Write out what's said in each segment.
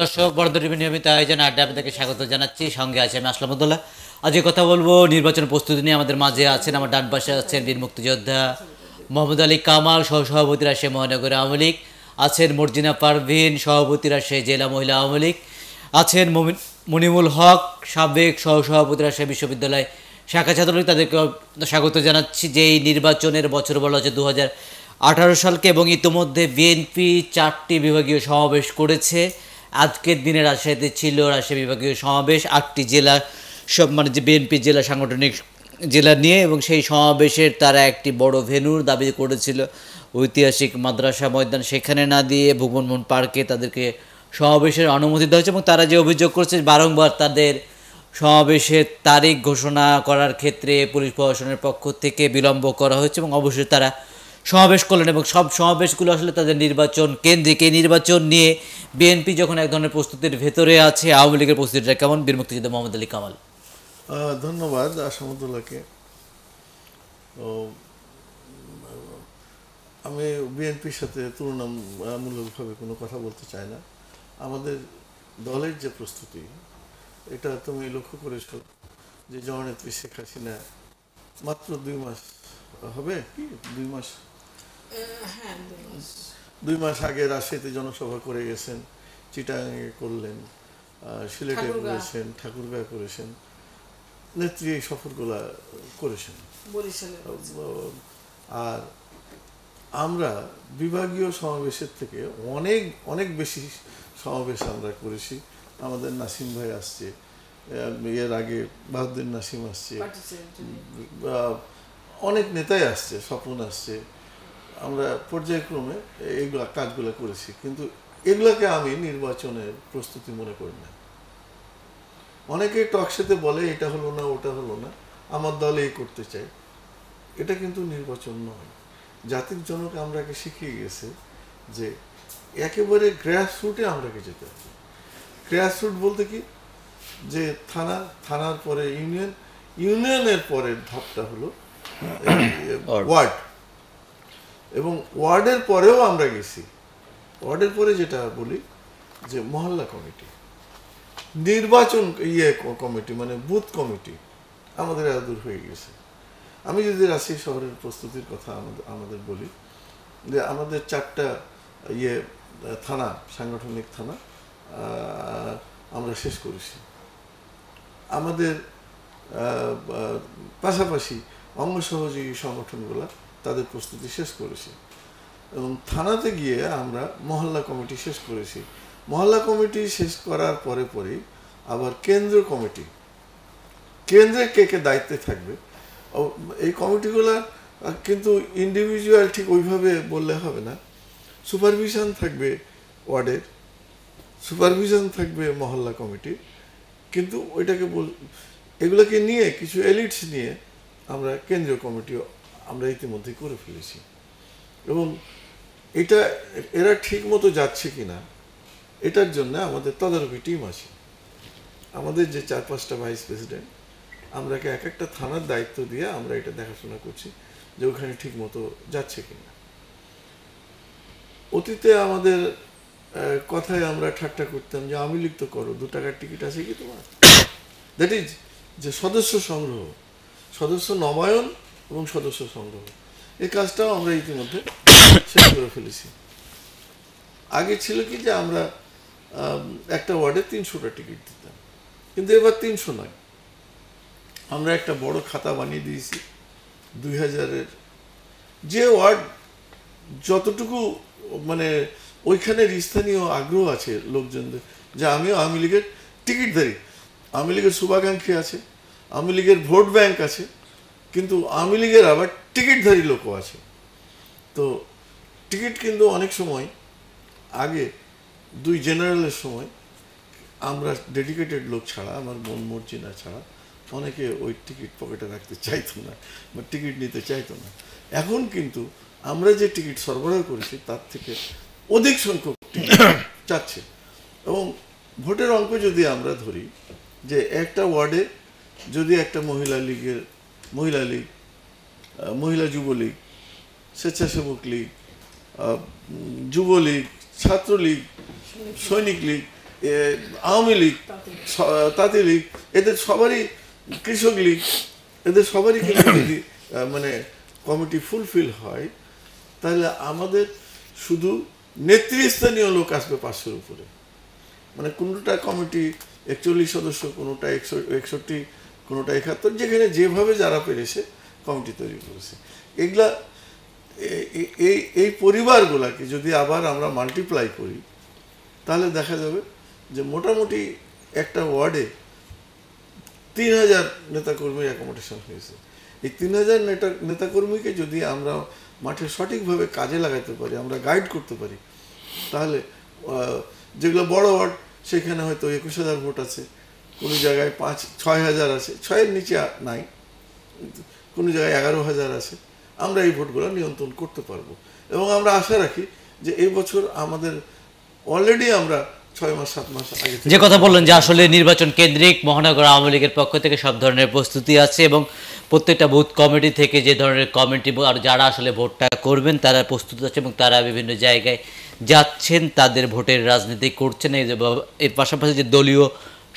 দর্শক বড় টিভি নিয়মিত আয়োজন আড্ডা আপনাকে স্বাগত জানাচ্ছি সঙ্গে আছি আমি আসলাম আজকে কথা বলবো নির্বাচন প্রস্তুতি নিয়ে আমাদের মাঝে আছেন আমার ডান পাশে আছেন বীর মুক্তিযোদ্ধা মোহাম্মদ আলী কামাল সহ সভাপতি রাশে মহানগর আওয়ামী লীগ আছেন মর্জিনা পারভিন সভাপতি রাশে জেলা মহিলা আওয়ামী লীগ আছেন মনিমুল হক সাবেক সহ সভাপতি রাশে বিশ্ববিদ্যালয় শাখা ছাত্রলীগ তাদেরকে স্বাগত জানাচ্ছি যে এই নির্বাচনের বছর বলা হচ্ছে দু হাজার সালকে এবং ইতিমধ্যে বিএনপি চারটি বিভাগীয় সমাবেশ করেছে আজকের দিনে রাজশাহীতে ছিল রাজশাহী বিভাগীয় সমাবেশ আটটি জেলা সব মানে যে বিএনপি জেলা সাংগঠনিক জেলা নিয়ে এবং সেই সমাবেশের তারা একটি বড় ভেনুর দাবি করেছিল ঐতিহাসিক মাদ্রাসা ময়দান সেখানে না দিয়ে ভুবনমোহন পার্কে তাদেরকে সমাবেশের অনুমতি দেওয়া হয়েছে এবং তারা যে অভিযোগ করছে বারংবার তাদের সমাবেশের তারিখ ঘোষণা করার ক্ষেত্রে পুলিশ প্রশাসনের পক্ষ থেকে বিলম্ব করা হয়েছে এবং অবশ্যই তারা সমাবেশ করলেন এবং সব সমাবেশগুলো আসলে তাদের নির্বাচন কেন্দ্রিক এই নির্বাচন নিয়ে বিএনপি যখন এক ধরনের প্রস্তুতির ভেতরে আছে আওয়ামী লীগের প্রস্তুতিটা কেমন বীর মুক্তিযোদ্ধা মোহাম্মদ আলী কামাল ধন্যবাদ আসামদুল্লাহকে আমি বিএনপির সাথে তুলনামূলকভাবে কোনো কথা বলতে চাই না আমাদের দলের যে প্রস্তুতি এটা তুমি লক্ষ্য করেছ যে জননেত্রী শেখ হাসিনা মাত্র দুই মাস হবে কি দুই মাস দুই মাস আগে রাজশাহীতে জনসভা করে গেছেন চিটাগাঙে করলেন সিলেটে করেছেন ঠাকুরগাঁ করেছেন নেত্রী এই সফরগুলা করেছেন আর আমরা বিভাগীয় সমাবেশের থেকে অনেক অনেক বেশি সমাবেশ আমরা করেছি আমাদের নাসিম ভাই আসছে এর আগে বাহাদুর নাসিম আসছে অনেক নেতাই আসছে স্বপন আসছে আমরা পর্যায়ক্রমে এইগুলা কাজগুলো করেছি কিন্তু এগুলাকে আমি নির্বাচনের প্রস্তুতি মনে করি না অনেকে টকশোতে বলে এটা হলো না ওটা হলো না আমার দল এই করতে চাই এটা কিন্তু নির্বাচন নয় জাতির জনক আমরাকে শিখিয়ে গেছে যে একেবারে গ্রাসরুটে আমরাকে যেতে হবে গ্রাসরুট বলতে কি যে থানা থানার পরে ইউনিয়ন ইউনিয়নের পরের ধাপটা হলো ওয়ার্ড এবং ওয়ার্ডের পরেও আমরা গেছি ওয়ার্ডের পরে যেটা বলি যে মহল্লা কমিটি নির্বাচন ইয়ে কমিটি মানে বুথ কমিটি আমাদের এত দূর হয়ে গেছে আমি যদি রাশিয়া শহরের প্রস্তুতির কথা আমাদের আমাদের বলি যে আমাদের চারটা ইয়ে থানা সাংগঠনিক থানা আমরা শেষ করেছি আমাদের পাশাপাশি অঙ্গ সহযোগী সংগঠনগুলা তাদের প্রস্তুতি শেষ করেছি এবং থানাতে গিয়ে আমরা মহল্লা কমিটি শেষ করেছি মহল্লা কমিটি শেষ করার পরে পরেই আবার কেন্দ্র কমিটি কেন্দ্রে কে কে দায়িত্বে থাকবে এই কমিটিগুলা কিন্তু ইন্ডিভিজুয়াল ঠিক ওইভাবে বললে হবে না সুপারভিশন থাকবে ওয়ার্ডের সুপারভিশন থাকবে মহল্লা কমিটি কিন্তু ওইটাকে বল এগুলোকে নিয়ে কিছু এলিটস নিয়ে আমরা কেন্দ্রীয় কমিটিও আমরা ইতিমধ্যে করে ফেলেছি এবং এটা এরা ঠিক মতো যাচ্ছে কি না এটার জন্য আমাদের তদারকি টিম আছে আমাদের যে চার পাঁচটা ভাইস প্রেসিডেন্ট আমরাকে এক একটা থানার দায়িত্ব দিয়ে আমরা এটা দেখাশোনা করছি যে ওখানে ঠিক মতো যাচ্ছে কি না অতীতে আমাদের কথায় আমরা ঠাট্টা করতাম যে আমি লিখতে করো দু টাকার টিকিট আছে কি তোমার দ্যাট ইজ যে সদস্য সংগ্রহ সদস্য নবায়ন এবং সদস্য সংগ্রহ এই কাজটাও আমরা ইতিমধ্যে শেষ করে ফেলেছি আগে ছিল কি যে আমরা একটা ওয়ার্ডে তিনশোটা টিকিট দিতাম কিন্তু এবার তিনশো নয় আমরা একটা বড় খাতা বানিয়ে দিয়েছি দুই হাজারের যে ওয়ার্ড যতটুকু মানে ওইখানের স্থানীয় আগ্রহ আছে লোকজনদের যে আমিও আওয়ামী লীগের টিকিটধারী আওয়ামী লীগের শুভাকাঙ্ক্ষী আছে আওয়ামী লীগের ভোট ব্যাংক আছে কিন্তু আওয়ামী লীগের আবার টিকিটধারী লোকও আছে তো টিকিট কিন্তু অনেক সময় আগে দুই জেনারেলের সময় আমরা ডেডিকেটেড লোক ছাড়া আমার মন মর্জিনা ছাড়া অনেকে ওই টিকিট পকেটে রাখতে চাইতো না বা টিকিট নিতে চাইতো না এখন কিন্তু আমরা যে টিকিট সরবরাহ করেছি তার থেকে অধিক সংখ্যক চাচ্ছে এবং ভোটের অঙ্ক যদি আমরা ধরি যে একটা ওয়ার্ডে যদি একটা মহিলা লীগের মহিলা লীগ মহিলা যুবলীগ স্বেচ্ছাসেবক লীগ যুবলীগ ছাত্রলীগ সৈনিক লীগ আওয়ামী লীগ তাঁতি লীগ এদের সবারই কৃষক লীগ এদের সবারই কিন্তু যদি মানে কমিটি ফুলফিল হয় তাহলে আমাদের শুধু নেতৃস্থানীয় লোক আসবে পাঁচশোর উপরে মানে কোনটা কমিটি একচল্লিশ সদস্য কোনোটা একশো একষট্টি কোনোটা একাত্তর যেখানে যেভাবে যারা পেরেছে কমিটি তৈরি করেছে এগুলা এই এই পরিবারগুলাকে যদি আবার আমরা মাল্টিপ্লাই করি তাহলে দেখা যাবে যে মোটামুটি একটা ওয়ার্ডে তিন হাজার নেতাকর্মীর অ্যাকোমোডেশন হয়েছে এই তিন হাজার নেতা নেতাকর্মীকে যদি আমরা মাঠে সঠিকভাবে কাজে লাগাতে পারি আমরা গাইড করতে পারি তাহলে যেগুলো বড় ওয়ার্ড সেখানে হয়তো একুশ হাজার ভোট আছে কোনো জায়গায় পাঁচ ছয় হাজার আছে ছয়ের নিচে নাই কোনো জায়গায় এগারো হাজার আছে আমরা এই ভোটগুলো নিয়ন্ত্রণ করতে পারবো এবং আমরা আশা রাখি যে এই বছর আমাদের অলরেডি আমরা ছয় মাস মাস সাত যে কথা বললেন যে আসলে নির্বাচন কেন্দ্রিক মহানগর আওয়ামী লীগের পক্ষ থেকে সব ধরনের প্রস্তুতি আছে এবং প্রত্যেকটা বুথ কমিটি থেকে যে ধরনের কমিটি আর যারা আসলে ভোটটা করবেন তারা প্রস্তুত আছে এবং তারা বিভিন্ন জায়গায় যাচ্ছেন তাদের ভোটের রাজনীতি করছেন এর পাশাপাশি যে দলীয়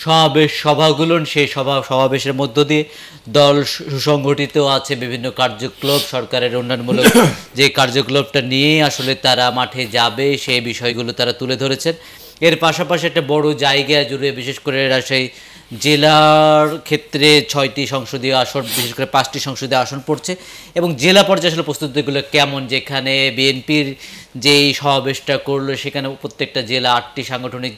সমাবেশ সভাগুলো সেই সভা সমাবেশের মধ্য দিয়ে দল সুসংগঠিত আছে বিভিন্ন কার্যকলাপ সরকারের উন্নয়নমূলক যে কার্যকলাপটা নিয়ে আসলে তারা মাঠে যাবে সেই বিষয়গুলো তারা তুলে ধরেছেন এর পাশাপাশি একটা বড় জায়গা জুড়ে বিশেষ করে সেই জেলার ক্ষেত্রে ছয়টি সংসদীয় আসন বিশেষ করে পাঁচটি সংসদীয় আসন পড়ছে এবং জেলা পর্যায়ে আসলে প্রস্তুতিগুলো কেমন যেখানে বিএনপির যেই সমাবেশটা করলো সেখানে প্রত্যেকটা জেলা আটটি সাংগঠনিক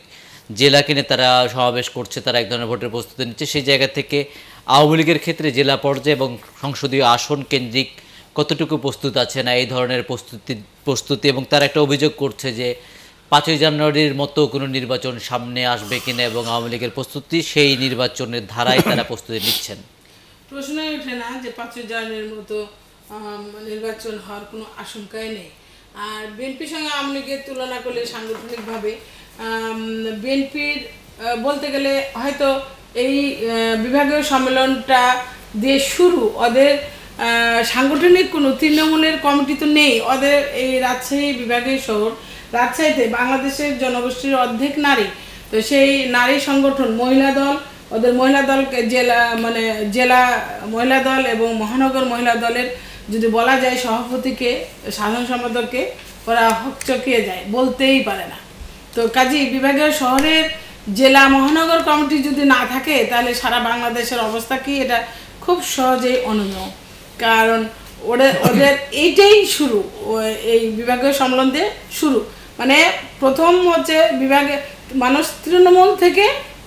জেলা কিনে তারা সমাবেশ করছে তারা এক ধরনের ভোটের প্রস্তুতি নিচ্ছে সেই জায়গা থেকে আওয়ামী লীগের ক্ষেত্রে জেলা পর্যায়ে এবং সংসদীয় আসন কেন্দ্রিক কতটুকু প্রস্তুত আছে না এই ধরনের প্রস্তুতি প্রস্তুতি এবং তারা একটা অভিযোগ করছে যে পাঁচই জানুয়ারির মতো কোনো নির্বাচন সামনে আসবে কিনা এবং আওয়ামী লীগের প্রস্তুতি সেই নির্বাচনের ধারায় তারা প্রস্তুতি নিচ্ছেন প্রশ্নই ওঠে না যে পাঁচই জানুয়ারির মতো নির্বাচন হওয়ার কোনো আশঙ্কাই নেই আর বিএনপির সঙ্গে আওয়ামী লীগের তুলনা করলে সাংগঠনিকভাবে বিএনপির বলতে গেলে হয়তো এই বিভাগীয় সম্মেলনটা দিয়ে শুরু ওদের সাংগঠনিক কোনো তৃণমূলের কমিটি তো নেই ওদের এই রাজশাহী বিভাগীয় শহর রাজশাহীতে বাংলাদেশের জনগোষ্ঠীর অর্ধেক নারী তো সেই নারী সংগঠন মহিলা দল ওদের মহিলা দলকে জেলা মানে জেলা মহিলা দল এবং মহানগর মহিলা দলের যদি বলা যায় সভাপতিকে সাধারণ সম্পাদককে ওরা হক চকিয়ে যায় বলতেই পারে না তো কাজী বিভাগীয় শহরের জেলা মহানগর কমিটি যদি না থাকে তাহলে সারা বাংলাদেশের অবস্থা কি এটা খুব সহজেই অনুমেয় কারণ ওদের ওদের এইটাই শুরু এই বিভাগীয় সম্মেলন দিয়ে শুরু মানে প্রথম হচ্ছে বিভাগে মানুষ তৃণমূল থেকে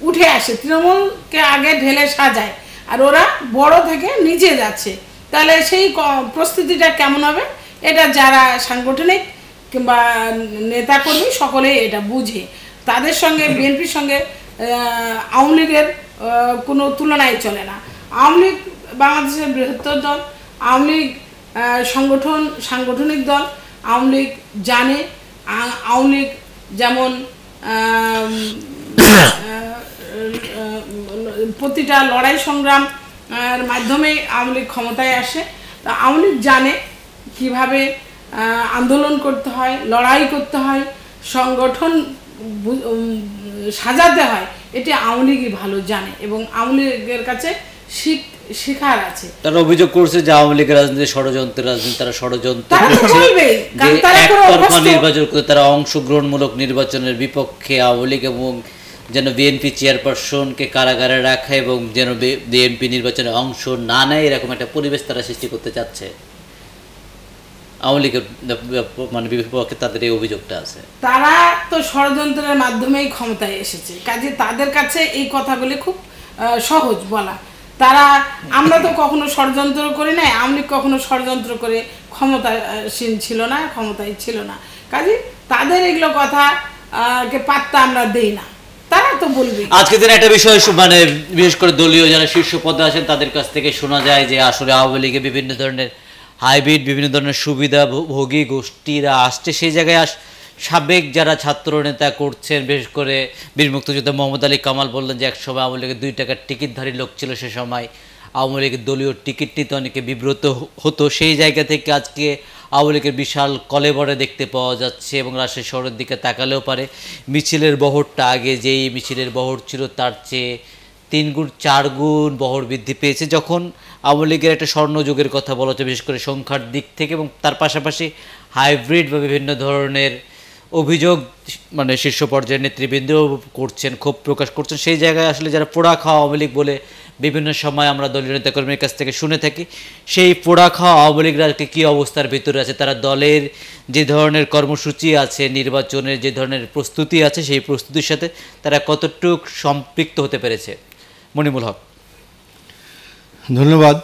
উঠে আসে তৃণমূলকে আগে ঢেলে সাজায় আর ওরা বড় থেকে নিচে যাচ্ছে তাহলে সেই প্রস্তুতিটা কেমন হবে এটা যারা সাংগঠনিক কিংবা নেতাকর্মী সকলেই এটা বুঝে তাদের সঙ্গে বিএনপির সঙ্গে আওয়ামী লীগের কোনো তুলনায় চলে না আওয়ামী লীগ বাংলাদেশের বৃহত্তর দল আওয়ামী লীগ সংগঠন সাংগঠনিক দল আওয়ামী লীগ জানে আওয়ামী লীগ যেমন প্রতিটা লড়াই সংগ্রাম মাধ্যমে আওয়ামী লীগ ক্ষমতায় আসে তো আওয়ামী লীগ জানে কিভাবে আন্দোলন করতে হয় লড়াই করতে হয় সংগঠন সাজাতে হয় এটি আওয়ামী লীগই ভালো জানে এবং আওয়ামী লীগের কাছে শিখ শেখার আছে তারা অভিযোগ করছে যে আওয়ামী লীগের রাজনীতি ষড়যন্ত্রের রাজনীতি তারা ষড়যন্ত্র নির্বাচন করে তারা অংশগ্রহণমূলক নির্বাচনের বিপক্ষে আওয়ামী লীগ এবং যেন বিএনপি চেয়ারপারসনকে কারাগারে রাখা এবং যেন বিএনপি নির্বাচনে অংশ না নেয় এরকম একটা পরিবেশ তারা সৃষ্টি করতে চাচ্ছে আওয়ামী লীগের মানে বিপক্ষে তাদের এই অভিযোগটা আছে তারা তো ষড়যন্ত্রের মাধ্যমেই ক্ষমতায় এসেছে কাজে তাদের কাছে এই কথাগুলি খুব সহজ বলা তারা আমরা তো কখনো ষড়যন্ত্র করি নাই আওয়ামী লীগ কখনো ষড়যন্ত্র করে ক্ষমতাসীন ছিল না ক্ষমতায় ছিল না কাজে তাদের এগুলো কথা কে পাত্তা আমরা দেই না তো বলবি আজকে দিন একটা বিষয় মানে বিশেষ করে দলীয় যারা শীর্ষ পদে আছেন তাদের কাছ থেকে শোনা যায় যে আসলে আওয়ামী লীগে বিভিন্ন ধরনের হাইব্রিড বিভিন্ন ধরনের সুবিধা ভোগী গোষ্ঠীরা আসছে সেই জায়গায় আস সাবেক যারা ছাত্র নেতা করছেন বিশেষ করে বীর মুক্তিযোদ্ধা মোহাম্মদ আলী কামাল বললেন যে একসময় আওয়ামী লীগের দুই টাকার টিকিটধারী লোক ছিল সে সময় আওয়ামী লীগের দলীয় টিকিট নিতে অনেকে বিব্রত হতো সেই জায়গা থেকে আজকে আওয়ামী লীগের বিশাল কলেবরে দেখতে পাওয়া যাচ্ছে এবং রাজশাহী শহরের দিকে তাকালেও পারে মিছিলের বহরটা আগে যেই মিছিলের বহর ছিল তার চেয়ে তিন গুণ চার গুণ বহর বৃদ্ধি পেয়েছে যখন আওয়ামী লীগের একটা স্বর্ণযুগের কথা বলা হচ্ছে বিশেষ করে সংখ্যার দিক থেকে এবং তার পাশাপাশি হাইব্রিড বা বিভিন্ন ধরনের অভিযোগ মানে শীর্ষ পর্যায়ের নেতৃবৃন্দ করছেন ক্ষোভ প্রকাশ করছেন সেই জায়গায় আসলে যারা পোড়া খাওয়া আওয়ামী লীগ বলে বিভিন্ন সময় আমরা দলীয় নেতাকর্মীর কাছ থেকে শুনে থাকি সেই পোড়া খাওয়া আওয়ামী লীগরাকে কী অবস্থার ভিতরে আছে তারা দলের যে ধরনের কর্মসূচি আছে নির্বাচনের যে ধরনের প্রস্তুতি আছে সেই প্রস্তুতির সাথে তারা কতটুক সম্পৃক্ত হতে পেরেছে মনিমুল হক ধন্যবাদ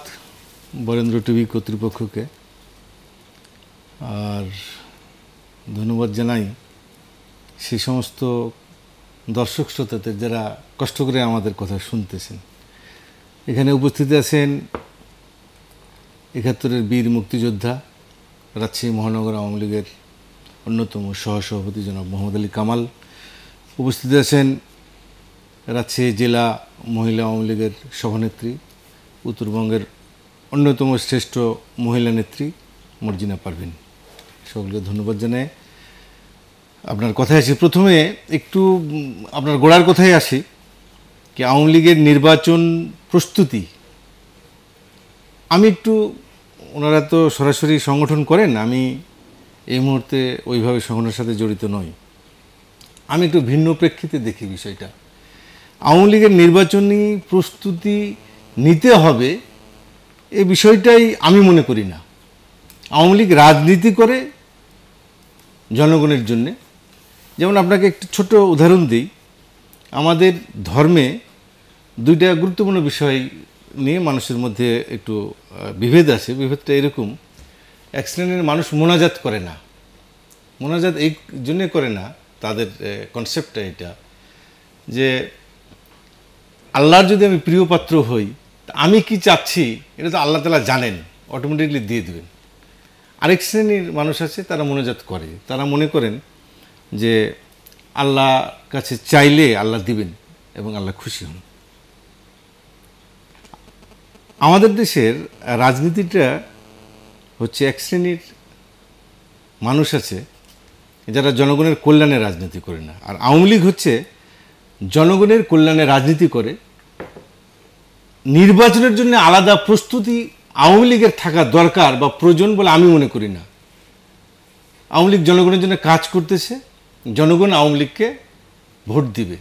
বরেন্দ্র টিভি কর্তৃপক্ষকে আর ধন্যবাদ জানাই সে সমস্ত দর্শক শ্রোতাদের যারা কষ্ট করে আমাদের কথা শুনতেছেন এখানে উপস্থিত আছেন একাত্তরের বীর মুক্তিযোদ্ধা রাজশাহী মহানগর আওয়ামী লীগের অন্যতম সহসভাপতি জনাব মোহাম্মদ আলী কামাল উপস্থিত আছেন রাজশাহী জেলা মহিলা আওয়ামী লীগের সভানেত্রী উত্তরবঙ্গের অন্যতম শ্রেষ্ঠ মহিলা নেত্রী মর্জিনা পারভিন সকলকে ধন্যবাদ জানাই আপনার কথায় আসি প্রথমে একটু আপনার গোড়ার কথাই আসি কি আওয়ামী লীগের নির্বাচন প্রস্তুতি আমি একটু ওনারা তো সরাসরি সংগঠন করেন আমি এই মুহূর্তে ওইভাবে সংগঠনের সাথে জড়িত নই আমি একটু ভিন্ন প্রেক্ষিতে দেখি বিষয়টা আওয়ামী লীগের নির্বাচনী প্রস্তুতি নিতে হবে এ বিষয়টাই আমি মনে করি না আওয়ামী লীগ রাজনীতি করে জনগণের জন্যে যেমন আপনাকে একটি ছোট উদাহরণ দিই আমাদের ধর্মে দুইটা গুরুত্বপূর্ণ বিষয় নিয়ে মানুষের মধ্যে একটু বিভেদ আছে বিভেদটা এরকম এক শ্রেণীর মানুষ মোনাজাত করে না মোনাজাত এই জন্যে করে না তাদের কনসেপ্টটা এটা যে আল্লাহর যদি আমি প্রিয় পাত্র হই আমি কি চাচ্ছি এটা তো আল্লাহ তালা জানেন অটোমেটিকলি দিয়ে দেবেন আরেক শ্রেণীর মানুষ আছে তারা মনোজাত করে তারা মনে করেন যে আল্লাহ কাছে চাইলে আল্লাহ দিবেন এবং আল্লাহ খুশি হন আমাদের দেশের রাজনীতিটা হচ্ছে এক শ্রেণীর মানুষ আছে যারা জনগণের কল্যাণে রাজনীতি করে না আর আওয়ামী লীগ হচ্ছে জনগণের কল্যাণে রাজনীতি করে নির্বাচনের জন্য আলাদা প্রস্তুতি আওয়ামী লীগের থাকা দরকার বা প্রয়োজন বলে আমি মনে করি না আওয়ামী লীগ জনগণের জন্য কাজ করতেছে জনগণ আওয়ামী লীগকে ভোট দিবে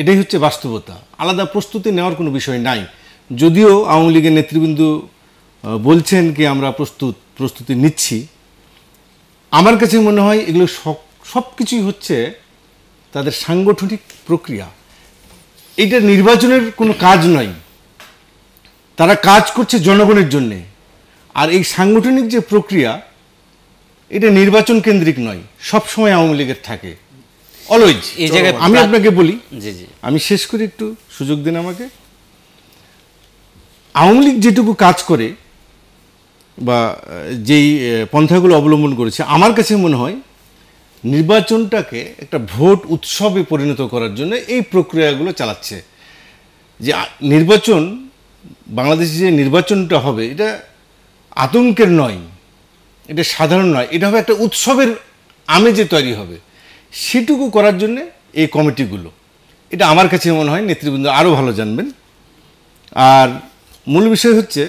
এটাই হচ্ছে বাস্তবতা আলাদা প্রস্তুতি নেওয়ার কোনো বিষয় নাই যদিও আওয়ামী লীগের নেতৃবৃন্দ বলছেন কি আমরা প্রস্তুত প্রস্তুতি নিচ্ছি আমার কাছে মনে হয় এগুলো সব কিছুই হচ্ছে তাদের সাংগঠনিক প্রক্রিয়া এটা নির্বাচনের কোনো কাজ নয় তারা কাজ করছে জনগণের জন্যে আর এই সাংগঠনিক যে প্রক্রিয়া এটা নির্বাচন কেন্দ্রিক নয় সবসময় আওয়ামী লীগের থাকে অলওয়েজ আমি আপনাকে বলি আমি শেষ করে একটু সুযোগ দিন আমাকে আওয়ামী লীগ যেটুকু কাজ করে বা যেই পন্থাগুলো অবলম্বন করেছে আমার কাছে মনে হয় নির্বাচনটাকে একটা ভোট উৎসবে পরিণত করার জন্য এই প্রক্রিয়াগুলো চালাচ্ছে যে নির্বাচন বাংলাদেশে যে নির্বাচনটা হবে এটা আতঙ্কের নয় এটা সাধারণ নয় এটা হবে একটা উৎসবের আমেজে তৈরি হবে সেটুকু করার জন্যে এই কমিটিগুলো এটা আমার কাছে মনে হয় নেতৃবৃন্দ আরও ভালো জানবেন আর মূল বিষয় হচ্ছে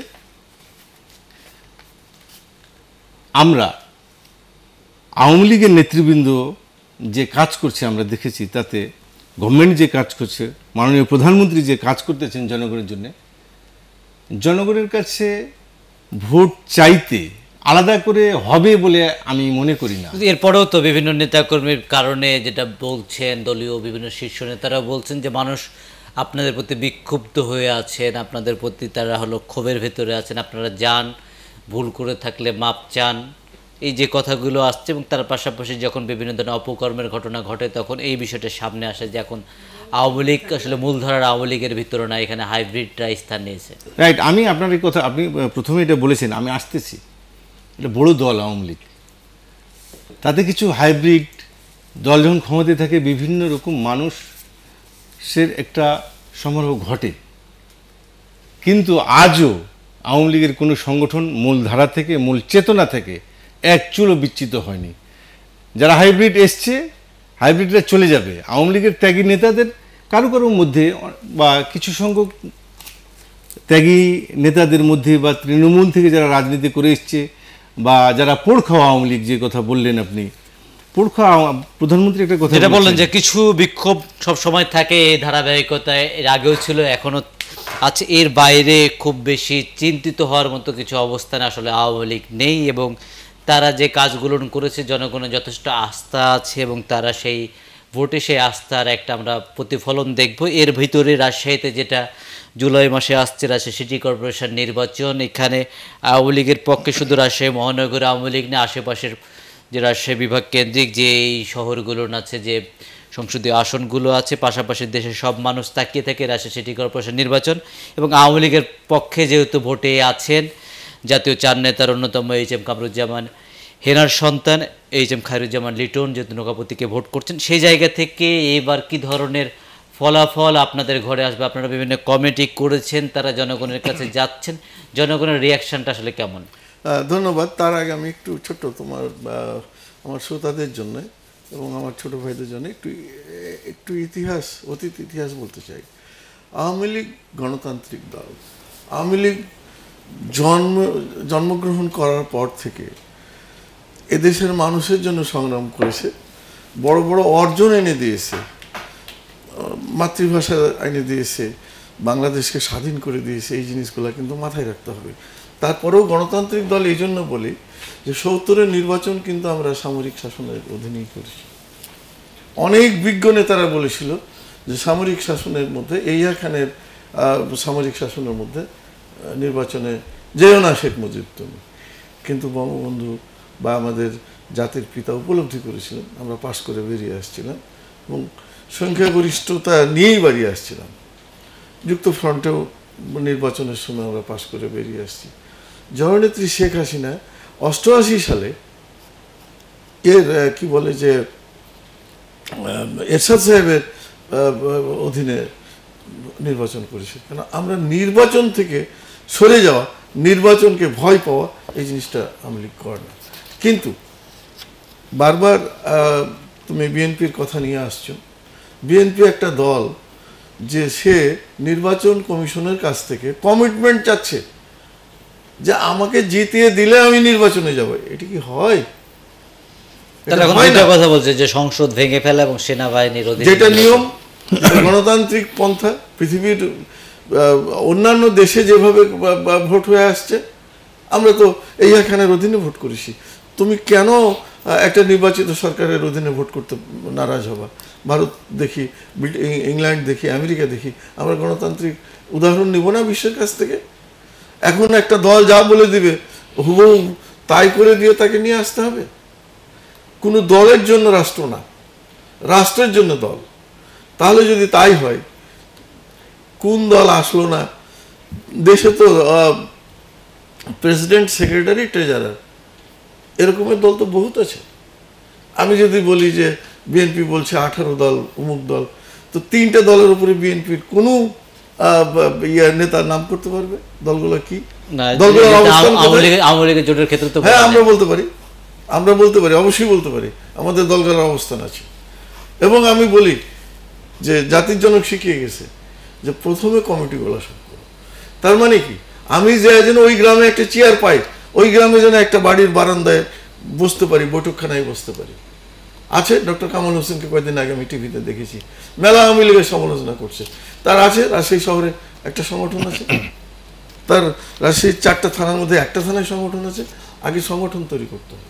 আমরা আওয়ামী লীগের নেতৃবৃন্দ যে কাজ করছে আমরা দেখেছি তাতে গভর্নমেন্ট যে কাজ করছে মাননীয় প্রধানমন্ত্রী যে কাজ করতেছেন জনগণের জন্য জনগণের কাছে ভোট চাইতে আলাদা করে হবে বলে আমি মনে করি না এরপরেও তো বিভিন্ন নেতাকর্মীর কারণে যেটা বলছেন দলীয় বিভিন্ন শীর্ষ নেতারা বলছেন যে মানুষ আপনাদের প্রতি বিক্ষুব্ধ হয়ে আছেন আপনাদের প্রতি তারা হলো ক্ষোভের ভেতরে আছেন আপনারা যান ভুল করে থাকলে মাপ চান এই যে কথাগুলো আসছে এবং তার পাশাপাশি যখন বিভিন্ন ধরনের অপকর্মের ঘটনা ঘটে তখন এই বিষয়টা সামনে আসে যে এখন আওয়ামী লীগ আসলে মূলধারার আওয়ামী লীগের ভিতরে না এখানে হাইব্রিডটা স্থান নিয়েছে রাইট আমি আপনার এই কথা আপনি প্রথমে এটা বলেছেন আমি আসতেছি এটা বড় দল আওয়ামী লীগ তাতে কিছু হাইব্রিড দল যখন ক্ষমতায় থাকে বিভিন্ন রকম মানুষ সের একটা সমারোহ ঘটে কিন্তু আজও আওয়ামী লীগের কোনো সংগঠন মূল ধারা থেকে মূল চেতনা থেকে এক চুলও বিচ্ছিত হয়নি যারা হাইব্রিড এসছে হাইব্রিডরা চলে যাবে আওয়ামী লীগের ত্যাগী নেতাদের কারো কারো মধ্যে বা কিছু সংখ্যক ত্যাগী নেতাদের মধ্যে বা তৃণমূল থেকে যারা রাজনীতি করে এসছে বা যারা পোড় আওয়ামী লীগ যে কথা বললেন আপনি পূর্ব প্রধানমন্ত্রী একটা কথা যেটা বললেন যে কিছু বিক্ষোভ সব সময় থাকে এই ধারাবাহিকতায় এর আগেও ছিল এখনও আছে এর বাইরে খুব বেশি চিন্তিত হওয়ার মতো কিছু অবস্থানে আসলে আওয়ামী লীগ নেই এবং তারা যে কাজগুলো করেছে জনগণের যথেষ্ট আস্থা আছে এবং তারা সেই ভোটে সেই আস্থার একটা আমরা প্রতিফলন দেখব এর ভিতরে রাজশাহীতে যেটা জুলাই মাসে আসছে রাজশাহী সিটি কর্পোরেশন নির্বাচন এখানে আওয়ামী লীগের পক্ষে শুধু রাজশাহী মহানগর আওয়ামী লীগ না আশেপাশের যে রাজশাহী বিভাগ কেন্দ্রিক যে এই শহরগুলোর আছে যে সংসদীয় আসনগুলো আছে পাশাপাশি দেশের সব মানুষ তাকিয়ে থাকে রাজশাহী সিটি কর্পোরেশন নির্বাচন এবং আওয়ামী লীগের পক্ষে যেহেতু ভোটে আছেন জাতীয় চার নেতার অন্যতম এইচ এম কামরুজ্জামান হেনার সন্তান এইচ এম খায়রুজ্জামান লিটন যেহেতু নৌকাপতিকে ভোট করছেন সেই জায়গা থেকে এবার কি ধরনের ফলাফল আপনাদের ঘরে আসবে আপনারা বিভিন্ন কমিটি করেছেন তারা জনগণের কাছে যাচ্ছেন জনগণের রিয়াকশানটা আসলে কেমন ধন্যবাদ তার আগে আমি একটু ছোট্ট তোমার আমার শ্রোতাদের জন্য এবং আমার ছোট ভাইদের জন্য একটু একটু ইতিহাস অতীত ইতিহাস বলতে চাই আওয়ামী লীগ গণতান্ত্রিক দল আওয়ামী লীগ জন্ম জন্মগ্রহণ করার পর থেকে এদেশের মানুষের জন্য সংগ্রাম করেছে বড় বড় অর্জন এনে দিয়েছে মাতৃভাষা এনে দিয়েছে বাংলাদেশকে স্বাধীন করে দিয়েছে এই জিনিসগুলো কিন্তু মাথায় রাখতে হবে তারপরেও গণতান্ত্রিক দল এই জন্য বলি যে সত্তরের নির্বাচন কিন্তু আমরা সামরিক শাসনের অধীনেই করেছি অনেক বিজ্ঞ নেতারা বলেছিল যে সামরিক শাসনের মধ্যে এইয়া খানের সামরিক শাসনের মধ্যে নির্বাচনে যেও না শেখ মুজিব তুমি কিন্তু বঙ্গবন্ধু বা আমাদের জাতির পিতা উপলব্ধি করেছিলেন আমরা পাশ করে বেরিয়ে আসছিলাম এবং সংখ্যাগরিষ্ঠতা নিয়েই বাড়িয়ে আসছিলাম যুক্ত ফ্রন্টেও নির্বাচনের সময় আমরা পাশ করে বেরিয়ে আসছি জননেত্রী শেখ হাসিনা অষ্টআশি সালে এর কি বলে যে এরশাদ সাহেবের অধীনে নির্বাচন করেছে কেন আমরা নির্বাচন থেকে সরে যাওয়া নির্বাচনকে ভয় পাওয়া এই জিনিসটা আমলি করে না কিন্তু বারবার তুমি বিএনপির কথা নিয়ে আসছো বিএনপি একটা দল যে সে নির্বাচন কমিশনের কাছ থেকে কমিটমেন্ট চাচ্ছে যে আমাকে জিতিয়ে দিলে আমি নির্বাচনে যাব এটা কি হয় কথা বলছে যে সংসদ ভেঙে ফেলা এবং সেনাবাহিনীর যেটা নিয়ম গণতান্ত্রিক পন্থা পৃথিবীর অন্যান্য দেশে যেভাবে ভোট হয়ে আসছে আমরা তো এই খানের অধীনে ভোট করেছি তুমি কেন একটা নির্বাচিত সরকারের অধীনে ভোট করতে নারাজ হবা ভারত দেখি ইংল্যান্ড দেখি আমেরিকা দেখি আমরা গণতান্ত্রিক উদাহরণ নিব না বিশ্বের কাছ থেকে এখন একটা দল যা বলে দিবে হুবহু তাই করে দিয়ে তাকে নিয়ে আসতে হবে কোনো দলের জন্য রাষ্ট্র না রাষ্ট্রের জন্য দল তাহলে যদি তাই হয় কোন দল আসলো না দেশে তো প্রেসিডেন্ট সেক্রেটারি ট্রেজারার এরকমের দল তো বহুত আছে আমি যদি বলি যে বিএনপি বলছে আঠারো দল অমুক দল তো তিনটা দলের উপরে বিএনপির কোনো নেতার নাম করতে পারবে দলগুলো কি হ্যাঁ, আমরা বলতে পারি আমরা বলতে পারি অবশ্যই বলতে পারি আমাদের দলগুলোর অবস্থান আছে এবং আমি বলি যে জাতির জনক শিখিয়ে গেছে যে প্রথমে কমিটি গোলা সব তার মানে কি আমি যে যেন ওই গ্রামে একটা চেয়ার পাই ওই গ্রামে যেন একটা বাড়ির বারান্দায় বসতে পারি বৈঠকখানায় বসতে পারি আছে ডক্টর কামাল হোসেনকে কয়েকদিন আগে আমি টিভিতে দেখেছি মেলা আওয়ামী লীগের সমালোচনা করছে তার আছে রাজশাহী শহরে একটা সংগঠন আছে তার রাজশাহীর চারটা থানার মধ্যে একটা থানায় সংগঠন আছে আগে সংগঠন তৈরি করতে হবে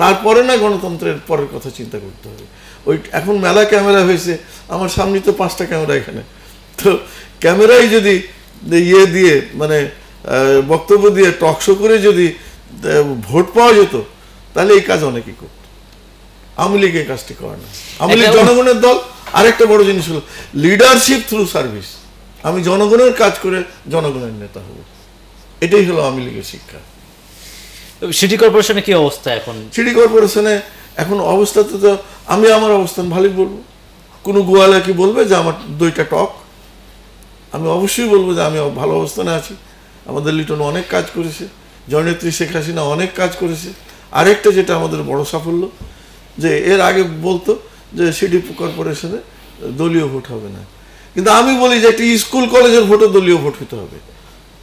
তারপরে না গণতন্ত্রের পরের কথা চিন্তা করতে হবে ওই এখন মেলা ক্যামেরা হয়েছে আমার সামনে তো পাঁচটা ক্যামেরা এখানে তো ক্যামেরাই যদি ইয়ে দিয়ে মানে বক্তব্য দিয়ে টকশো করে যদি ভোট পাওয়া যেত তাহলে এই কাজ অনেকেই করত আওয়ামী লীগ এই কাজটি করে না আওয়ামী লীগ জনগণের দল আরেকটা বড় জিনিস হলো লিডারশিপ থ্রু সার্ভিস আমি জনগণের কাজ করে জনগণের নেতা হব এটাই হলো আওয়ামী লীগের শিক্ষা সিটি কর্পোরেশনে কি অবস্থা এখন সিটি কর্পোরেশনে এখন অবস্থা তো তো আমি আমার অবস্থান ভালোই বলবো কোনো গোয়ালা কি বলবে যে আমার দুইটা টক আমি অবশ্যই বলবো যে আমি ভালো অবস্থানে আছি আমাদের লিটন অনেক কাজ করেছে জয়নেত্রী শেখ হাসিনা অনেক কাজ করেছে আরেকটা যেটা আমাদের বড় সাফল্য যে এর আগে বলতো যে সিটি কর্পোরেশনে দলীয় ভোট হবে না কিন্তু আমি বলি যে একটি স্কুল কলেজের ভোটে দলীয় ভোট হতে হবে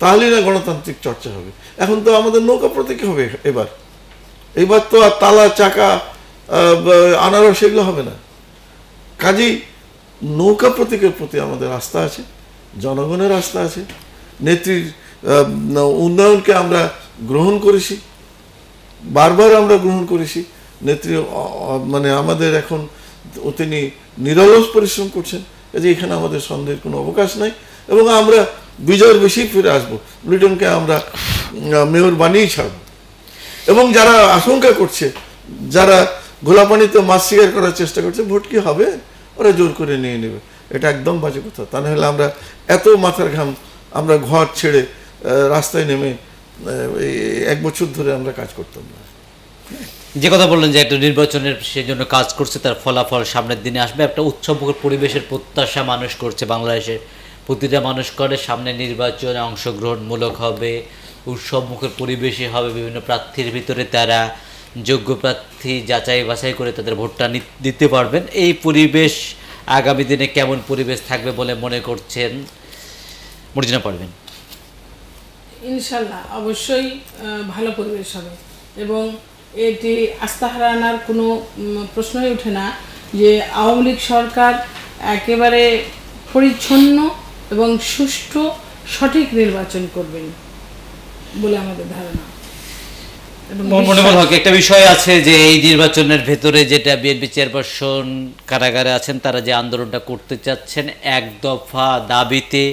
তাহলেই না গণতান্ত্রিক চর্চা হবে এখন তো আমাদের নৌকা প্রতীক হবে এবার এবার তো আর তালা চাকা আনারস এগুলো হবে না কাজেই নৌকা প্রতীকের প্রতি আমাদের আস্থা আছে জনগণের আস্থা আছে নেত্রীর উন্নয়নকে আমরা গ্রহণ করেছি বারবার আমরা গ্রহণ করেছি নেত্রী মানে আমাদের এখন তিনি নিরলস পরিশ্রম করছেন যে এখানে আমাদের সন্দেহের কোনো অবকাশ নাই এবং আমরা বিজয়ের বেশি ফিরে আসবো ব্রিটনকে আমরা মেয়র বানিয়েই ছাড়ব এবং যারা আশঙ্কা করছে যারা গোলাপানিতে মাছ শিকার করার চেষ্টা করছে ভোট কি হবে ওরা জোর করে নিয়ে নেবে এটা একদম বাজে কথা তা নাহলে আমরা এত মাথার ঘাম আমরা ঘর ছেড়ে রাস্তায় নেমে এক বছর ধরে আমরা কাজ করতাম না যে কথা বললেন যে একটা নির্বাচনের সেই জন্য কাজ করছে তার ফলাফল সামনের দিনে আসবে একটা উৎসবমুখের পরিবেশের প্রত্যাশা মানুষ করছে বাংলাদেশের প্রতিটা মানুষ করে সামনে নির্বাচনে অংশগ্রহণমূলক হবে উৎসবমুখের পরিবেশে হবে বিভিন্ন প্রার্থীর ভিতরে তারা যোগ্য প্রার্থী যাচাই বাছাই করে তাদের ভোটটা দিতে পারবেন এই পরিবেশ আগামী দিনে কেমন পরিবেশ থাকবে বলে মনে করছেন মর্জিনা পারবেন ইনশাল্লাহ অবশ্যই ভালো পরিবেশ হবে এবং এটি আস্থা হারানোর কোনো প্রশ্নই ওঠে না যে আওয়ামী লীগ সরকার একেবারে পরিচ্ছন্ন এবং সুষ্ঠু সঠিক নির্বাচন করবেন বলে আমাদের ধারণা একটা বিষয় আছে যে এই নির্বাচনের ভেতরে যেটা বিএনপি চেয়ারপারসন কারাগারে আছেন তারা যে আন্দোলনটা করতে চাচ্ছেন এক দফা দাবিতে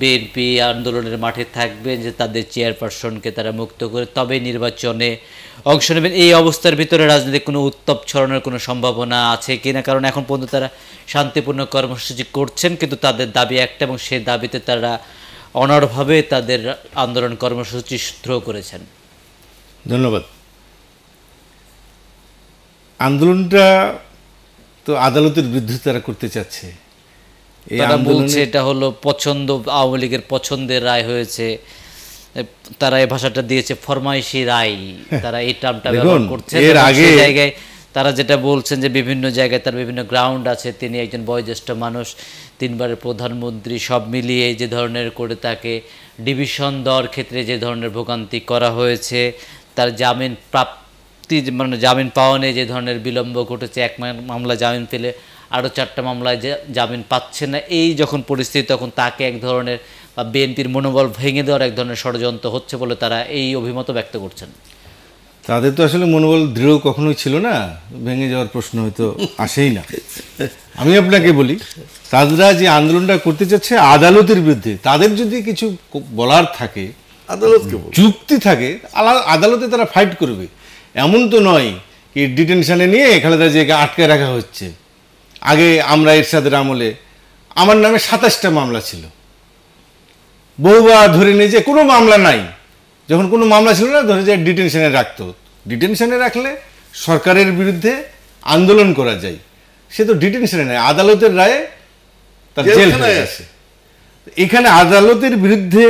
বিএনপি আন্দোলনের মাঠে থাকবেন যে তাদের চেয়ারপারসনকে তারা মুক্ত করে তবে নির্বাচনে অংশ নেবেন এই অবস্থার ভিতরে রাজনৈতিক কোনো উত্তপ ছড়ানোর কোনো সম্ভাবনা আছে কিনা কারণ এখন পর্যন্ত তারা শান্তিপূর্ণ কর্মসূচি করছেন কিন্তু তাদের দাবি একটা এবং সেই দাবিতে তারা অনড়ভাবে তাদের আন্দোলন কর্মসূচি থ্রো করেছেন ধন্যবাদ আন্দোলনটা তো আদালতের বিরুদ্ধে তারা করতে চাচ্ছে তারা বলছে এটা হলো পছন্দ আওয়ামী লীগের পছন্দের রায় হয়েছে তারা এই ভাষাটা দিয়েছে ফরমাইশি রায় হ্যাঁ। তারা এই টার্মটা ব্যবহার করছে এর আগে জায়গায় তারা যেটা বলছেন যে বিভিন্ন জায়গায় তার বিভিন্ন গ্রাউন্ড আছে তিনি একজন বয়োজ্যেষ্ঠ মানুষ তিনবারের প্রধানমন্ত্রী সব মিলিয়ে যে ধরনের করে তাকে ডিভিশন দেওয়ার ক্ষেত্রে যে ধরনের ভোগান্তি করা হয়েছে তার জামিন প্রাপ্তি মানে জামিন পাওয়া নিয়ে যে ধরনের বিলম্ব ঘটেছে এক মামলা জামিন পেলে আরও চারটা মামলায় যে জামিন পাচ্ছে না এই যখন পরিস্থিতি তখন তাকে এক ধরনের বা বিএনপির মনোবল ভেঙে দেওয়ার এক ধরনের ষড়যন্ত্র হচ্ছে বলে তারা এই অভিমত ব্যক্ত করছেন তাদের তো আসলে মনোবল দৃঢ় কখনোই ছিল না ভেঙে যাওয়ার প্রশ্ন হয়তো আসেই না আমি আপনাকে বলি তাদেরা যে আন্দোলনটা করতে চাচ্ছে আদালতের বিরুদ্ধে তাদের যদি কিছু বলার থাকে আদালতকে যুক্তি থাকে আদালতে তারা ফাইট করবে এমন তো নয় কি ডিটেনশনে নিয়ে খালেদা জিয়াকে আটকে রাখা হচ্ছে আগে আমরা এরশাদের আমলে আমার নামে সাতাশটা মামলা ছিল বহুবার ধরে নিয়ে যে কোনো মামলা নাই যখন কোনো মামলা ছিল না ধরে যে ডিটেনশনে রাখতো ডিটেনশনে রাখলে সরকারের বিরুদ্ধে আন্দোলন করা যায় সে তো ডিটেনশনে নেয় আদালতের রায়ে তার জেল আছে এখানে আদালতের বিরুদ্ধে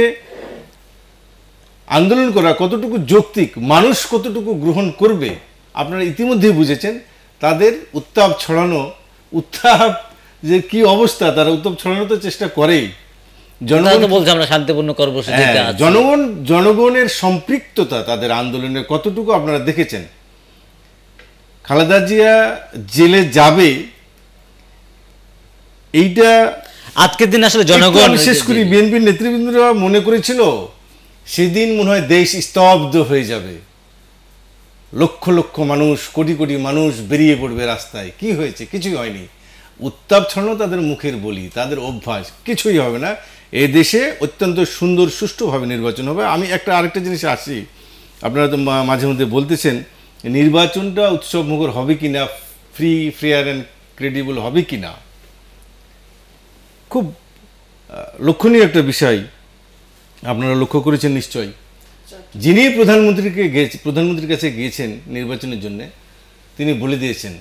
আন্দোলন করা কতটুকু যৌক্তিক মানুষ কতটুকু গ্রহণ করবে আপনারা ইতিমধ্যেই বুঝেছেন তাদের উত্তাপ ছড়ানো উত্তাপ যে কি অবস্থা তারা উত্তাপ ছড়ানোর তো চেষ্টা জনগণ বলছে আমরা শান্তিপূর্ণ হ্যাঁ, জনগণ জনগণের সম্পৃক্ততা তাদের কতটুকু আপনারা দেখেছেন খালেদা জিয়া জেলে যাবে এইটা আজকের দিন আসলে জনগণ বিশেষ করে বিএনপির নেতৃবৃন্দরা মনে করেছিল সেদিন মনে হয় দেশ স্তব্ধ হয়ে যাবে লক্ষ লক্ষ মানুষ কোটি কোটি মানুষ বেরিয়ে পড়বে রাস্তায় কি হয়েছে কিছুই হয়নি উত্তাপ ছড়ানো তাদের মুখের বলি তাদের অভ্যাস কিছুই হবে না এ দেশে অত্যন্ত সুন্দর সুষ্ঠুভাবে নির্বাচন হবে আমি একটা আরেকটা জিনিস আসি আপনারা তো মাঝে মধ্যে বলতেছেন নির্বাচনটা উৎসবমুখর হবে কি না ফ্রি ফেয়ার অ্যান্ড ক্রেডিবল হবে কি না খুব লক্ষণীয় একটা বিষয় আপনারা লক্ষ্য করেছেন নিশ্চয়ই যিনি প্রধানমন্ত্রীকে গেছে প্রধানমন্ত্রীর কাছে গিয়েছেন নির্বাচনের জন্য তিনি বলে দিয়েছেন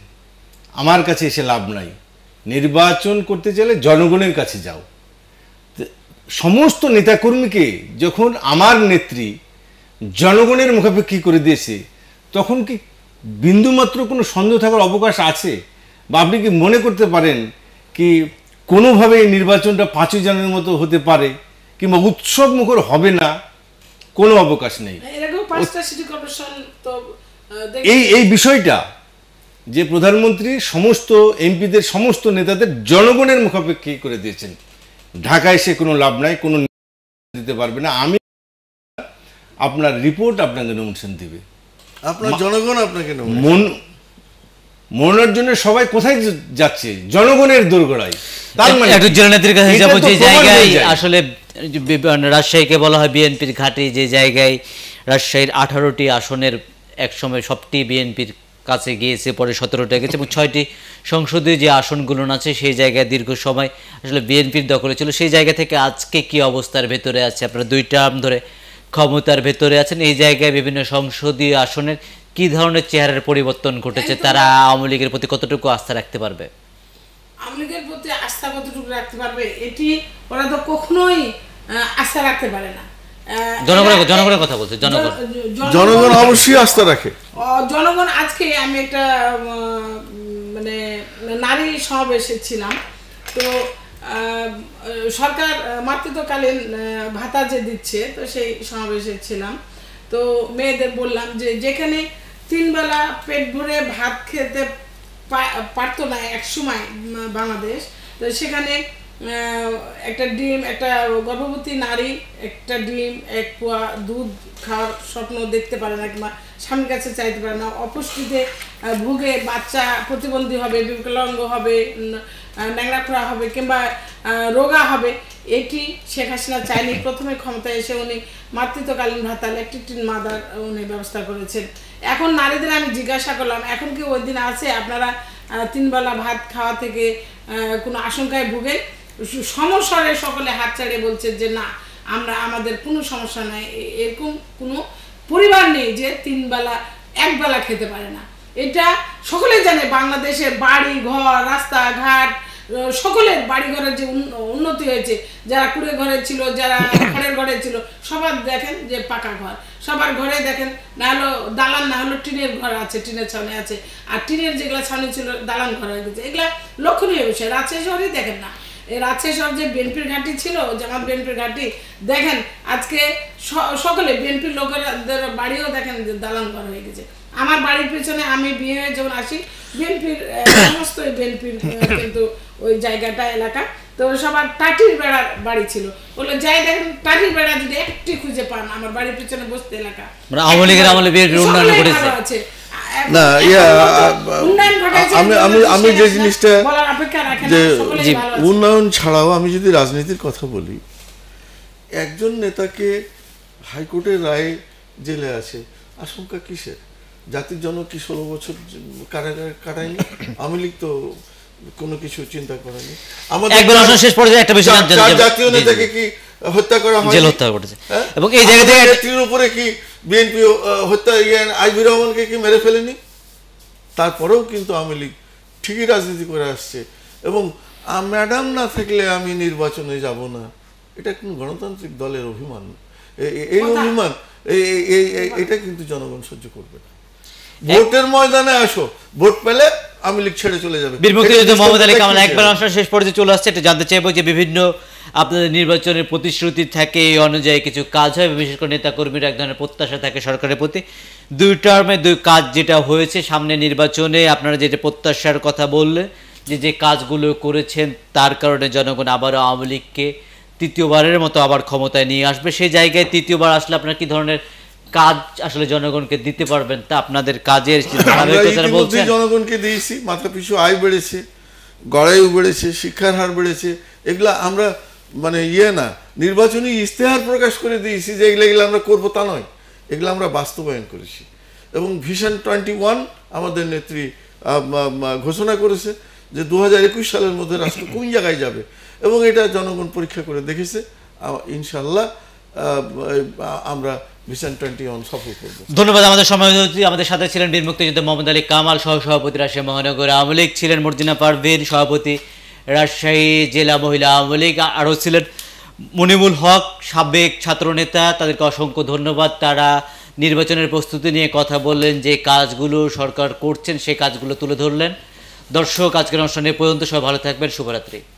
আমার কাছে এসে লাভ নাই নির্বাচন করতে চাইলে জনগণের কাছে যাও সমস্ত নেতাকর্মীকে যখন আমার নেত্রী জনগণের মুখাপেক্ষি করে দিয়েছে তখন কি বিন্দুমাত্র কোনো সন্দেহ থাকার অবকাশ আছে বা আপনি কি মনে করতে পারেন কি কোনোভাবে নির্বাচনটা পাঁচই জানের মতো হতে পারে কিংবা উৎসব মুখর হবে না কোনো অবকাশ নেই হ্যাঁ, এই এই বিষয়টা যে প্রধানমন্ত্রী সমস্ত এমপিদের সমস্ত নেতাদের জনগণের মুখাপেক্ষি করে দিয়েছেন ঢাকায় সে কোনো লাভ নাই কোনো দিতে পারবে না আমি আপনার রিপোর্ট আপনাকে নমুনশন দিবে আপনার জনগণ আপনাকে মন মরনার জন্য সবাই কোথায় যাচ্ছে জনগণের দুর্গড়ায় তার মানে একটু জননেত্রীর কাছে যাব যে জায়গায় আসলে মানে রাজশাহীকে বলা হয় বিএনপির ঘাটে যে জায়গায় রাজশাহীর আঠারোটি আসনের একসময় সবটি বিএনপির কাছে গিয়েছে পরে সতেরোটা গেছে এবং ছয়টি সংসদীয় যে আসনগুলো আছে সেই জায়গায় দীর্ঘ সময় আসলে বিএনপির দখলে ছিল সেই জায়গা থেকে আজকে কি অবস্থার ভেতরে আছে আপনারা দুইটা ধরে ক্ষমতার ভেতরে আছেন এই জায়গায় বিভিন্ন সংসদীয় আসনের কি ধরনের চেহারার পরিবর্তন ঘটেছে তারা আওয়ামী লীগের প্রতি কতটুকু আস্থা রাখতে পারবে আওয়ামী লীগের প্রতি আস্থা কতটুকু রাখতে পারবে এটি ওরা তো কখনোই আস্থা রাখতে পারে না জনগণ আজকে আমি একটা মানে নারী ছিলাম তো সরকার মাতৃত্বকালীন ভাতা যে দিচ্ছে তো সেই সমাবেশে ছিলাম তো মেয়েদের বললাম যে যেখানে তিনবেলা পেট ভরে ভাত খেতে পারতো না এক সময় বাংলাদেশ তো সেখানে একটা ডিম একটা গর্ভবতী নারী একটা ডিম এক পোয়া দুধ খাওয়ার স্বপ্ন দেখতে পারে না কিংবা স্বামীর কাছে চাইতে পারে না অপুষ্টিতে ভুগে বাচ্চা প্রতিবন্ধী হবে বিকলাঙ্গ হবে ন্যাংরা খোড়া হবে কিংবা রোগা হবে এটি শেখ হাসিনা চাইনি প্রথমে ক্ষমতায় এসে উনি মাতৃত্বকালীন ভাতাল একটি মাদার উনি ব্যবস্থা করেছেন এখন নারীদের আমি জিজ্ঞাসা করলাম এখন কি ওই দিন আছে আপনারা তিনবেলা ভাত খাওয়া থেকে কোনো আশঙ্কায় ভুগেন সমস্যারে সকলে হাত ছাড়িয়ে বলছে যে না আমরা আমাদের কোনো সমস্যা নাই এরকম কোনো পরিবার নেই যে তিনবেলা একবেলা খেতে পারে না এটা সকলে জানে বাংলাদেশের বাড়ি ঘর রাস্তাঘাট সকলের বাড়ি বাড়িঘরের যে উন্নতি হয়েছে যারা কুড়ে ঘরে ছিল যারা ঘরের ঘরে ছিল সবার দেখেন যে পাকা ঘর সবার ঘরে দেখেন না হলো দালান না হলো টিনের ঘর আছে টিনের ছাউনি আছে আর টিনের যেগুলো ছাউনি ছিল দালান ঘর হয়ে গেছে এগুলা লক্ষণীয় বিষয় রাজশাহী শহরেই দেখেন না রাজশাহী শহর যে বিএনপির ঘাঁটি ছিল জামাত বিএনপির ঘাঁটি দেখেন আজকে সকলে বিএনপির লোকের বাড়িও দেখেন যে দালান ঘর হয়ে গেছে আমার বাড়ির পিছনে আমি বিয়ে হয়ে যখন আসি বিএনপির সমস্ত বিএনপির কিন্তু ওই জায়গাটা এলাকা তো সবার টাটির বেড়া বাড়ি ছিল বললো যাই দেখেন টাটির বেড়া যদি একটি খুঁজে পান আমার বাড়ির পিছনে বসতে এলাকা মানে আওয়ামী লীগের আমলে বেশ উন্নয়ন করেছে না ইয়া আমি আমি আমি যে জিনিসটা যে উন্নয়ন ছাড়াও আমি যদি রাজনীতির কথা বলি একজন নেতাকে হাইকোর্টের রায়ে জেলে আছে আশঙ্কা কিসের জাতির জন্য কি ষোলো বছর কারাগার কাটায়নি আওয়ামী লীগ তো কোনো কিছু চিন্তা করেনি আমাদের একবার অনশন শেষ পর্যায়ে একটা বিষয় জানতে চাই জাতীয় নেতাকে কি হত্যা করা হয় জেল হত্যা করেছে হ্যাঁ? এবং এই জায়গা থেকে নেত্রীর উপরে কি বিএনপি হত্যা ইয়ান আইবি রহমানকে কি মেরে ফেলেনি তারপরেও কিন্তু আওয়ামী লীগ ঠিকই রাজনীতি করে আসছে এবং ম্যাডাম না থাকলে আমি নির্বাচনে যাব না এটা কোন গণতান্ত্রিক দলের অভিমান এই অভিমান এটা কিন্তু জনগণ সহ্য করবে না ভোটের ময়দানে আসো ভোট পেলে যে সামনে নির্বাচনে আপনারা যেটা প্রত্যাশার কথা বললেন যে যে কাজগুলো করেছেন তার কারণে জনগণ আবারও আওয়ামী লীগকে তৃতীয়বারের মতো আবার ক্ষমতায় নিয়ে আসবে সেই জায়গায় তৃতীয়বার আসলে আপনার কি ধরনের কাজ আসলে জনগণকে দিতে পারবেন তা আপনাদের কাজের জনগণকে দিয়েছি মাথা পিছু আয় বেড়েছে গড়াইও বেড়েছে শিক্ষার হার বেড়েছে এগুলা আমরা মানে ইয়ে না নির্বাচনী ইশতেহার প্রকাশ করে দিয়েছি যে এগুলো এগুলো আমরা করবো তা নয় এগুলো আমরা বাস্তবায়ন করেছি এবং ভিশন টোয়েন্টি ওয়ান আমাদের নেত্রী ঘোষণা করেছে যে দু সালের মধ্যে রাষ্ট্র কোন জায়গায় যাবে এবং এটা জনগণ পরীক্ষা করে দেখেছে ইনশাল্লাহ আমরা ধন্যবাদ আমাদের সময় আমাদের সাথে ছিলেন বীর মুক্তিযোদ্ধা মোহাম্মদ আলী কামাল সহ সভাপতি রাজশাহী মহানগর আওয়ামী লীগ ছিলেন মর্জিনা পারভীন সভাপতি রাজশাহী জেলা মহিলা আওয়ামী লীগ আরও ছিলেন মনিমুল হক সাবেক ছাত্রনেতা তাদেরকে অসংখ্য ধন্যবাদ তারা নির্বাচনের প্রস্তুতি নিয়ে কথা বললেন যে কাজগুলো সরকার করছেন সেই কাজগুলো তুলে ধরলেন দর্শক আজকের অনুষ্ঠানে পর্যন্ত সবাই ভালো থাকবেন শুভরাত্রি